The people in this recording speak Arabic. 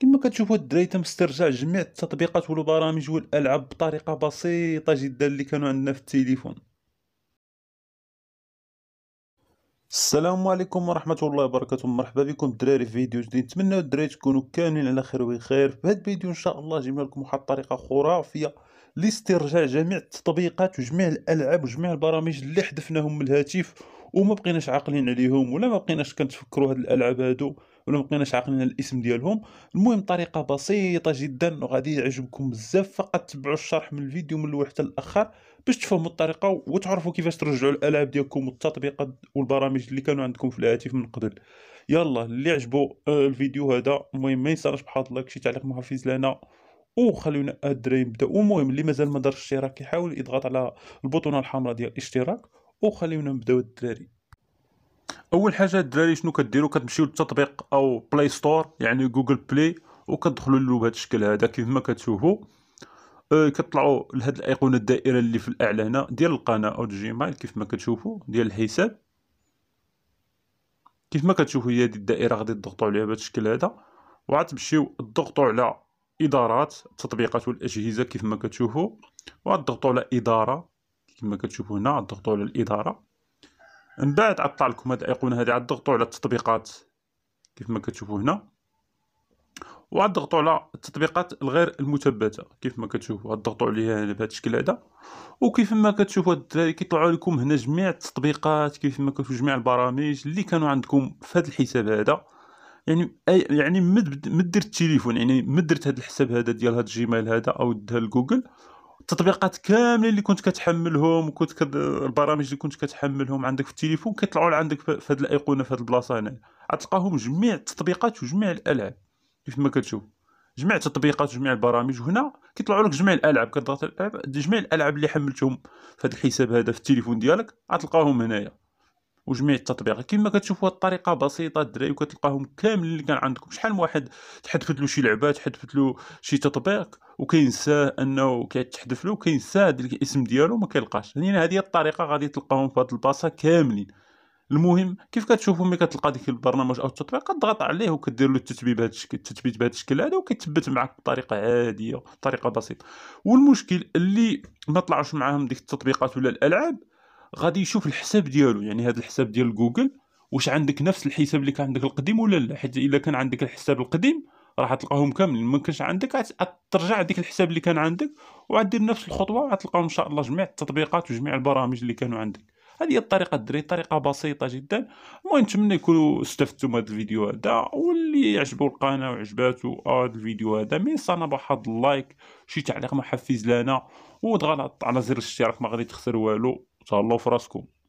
كما كتشوفوا الدراري تم استرجاع جميع التطبيقات والبرامج والالعاب بطريقه بسيطه جدا اللي كانوا عندنا في التليفون السلام عليكم ورحمة الله وبركاته مرحبا بكم الدراري في فيديو جديد نتمنى الدراري تكونوا كاملين على خير وخير في هذا الفيديو ان شاء الله جبنا لكم واحد الطريقة خرافية لاسترجاع جميع التطبيقات وجميع الالعاب وجميع البرامج اللي حذفناهم من الهاتف وما بقيناش عاقلين عليهم ولا ما بقيناش كنتفكروا هاد الالعاب هادو ولا ما بقيناش عاقلين الاسم ديالهم المهم طريقه بسيطه جدا وغادي يعجبكم بزاف فقط تبعوا الشرح من الفيديو من الاول حتى الاخر باش تفهموا الطريقه وتعرفوا كيفاش ترجعوا الالعاب ديالكم والتطبيقات والبرامج اللي كانوا عندكم في الهاتف من قبل يلا اللي عجبو آه، الفيديو هذا المهم ما ينساش بحال لايك شي تعليق محفز لنا وخلينا الدراري نبداو المهم اللي مازال ما دارش اشتراك يحاول يضغط على البطونه الحمراء ديال الاشتراك وخلينا نبداو الدراري اول حاجه الدراري شنو كديروا كتمشيو للتطبيق او بلاي ستور يعني جوجل بلاي وكتدخلوا له بهذا الشكل هذا كيف ما كتشوفوا أه كطلعوا لهاد الايقونه الدائره اللي في الاعلى هنا ديال القناه او الجيميل كيف ما كتشوفوا ديال الحساب كيف ما كتشوفوا هي هذه الدائره غادي تضغطوا عليها بهذا الشكل هذا تمشيو تضغطوا على ادارات التطبيقات والاجهزه كيف ما كتشوفوا تضغطوا على اداره ما كتشوفوا هنا تضغطوا على الاداره من بعد عطلع لكم هاد الايقونه هذه عاد ضغطوا على التطبيقات كيف ما كتشوفوا هنا وعاد ضغطوا على التطبيقات الغير المثبته كيف ما كتشوفوا ضغطوا عليها بهذا الشكل هذا وكيف ما كتشوفوا الدراري كيطلعوا لكم هنا جميع التطبيقات كيف ما كتشوفوا جميع البرامج اللي كانوا عندكم في هذا الحساب هذا يعني أي يعني مد درت التليفون يعني مد درت هذا الحساب هذا ديال هاد الجيميل هذا او ديال جوجل التطبيقات كامله اللي كنت كتحملهم وكنت كد... البرامج اللي كنت كتحملهم عندك في التليفون كيطلعوا عندك في هذه الايقونه في هذه البلاصه هنا غتلقاهم جميع التطبيقات وجميع الالعاب كيف ما كتشوف جميع التطبيقات وجميع البرامج وهنا كيطلعوا لك جميع الالعاب كتضغط الالعاب جميع الالعاب اللي حملتهم في هذا الحساب هذا في التليفون ديالك غتلقاهم هنايا وجميع التطبيقات كما كتشوفوا الطريقه بسيطه الدراري وكتلقاهم كاملين اللي كان عندكم شحال من واحد تحذفت له شي لعبه تحذفت له شي تطبيق وكينساه انه كيتحذف له وكينساه الاسم ديالو ما كيلقاش يعني هذه الطريقه غادي تلقاهم في هذه الباصه كاملين المهم كيف كتشوفوا ملي كتلقى ديك البرنامج او التطبيق كتضغط عليه وكدير له التثبيت بهذا الشكل التثبيت بهذا الشكل هذا وكيتثبت معك بطريقه عاديه بطريقه بسيطه والمشكل اللي ما طلعوش معاهم ديك التطبيقات ولا الالعاب غادي يشوف الحساب ديالو يعني هذا الحساب ديال جوجل واش عندك نفس الحساب اللي كان عندك القديم ولا لا حيت الا كان عندك الحساب القديم راح تلقاهم كاملين ما كانش عندك ترجع ديك الحساب اللي كان عندك وغدير نفس الخطوه وغتلقاو ان شاء الله جميع التطبيقات وجميع البرامج اللي كانوا عندك هذه هي الطريقه الدري طريقه بسيطه جدا المهم نتمنى يكونوا استفدتوا من هذا الفيديو هذا واللي عجبو القناه وعجباتو هذا الفيديو هذا ما ينسانا بواحد اللايك شي تعليق محفز لنا وضغط على زر الاشتراك ما غادي تخسر والو شاء الله فرصكم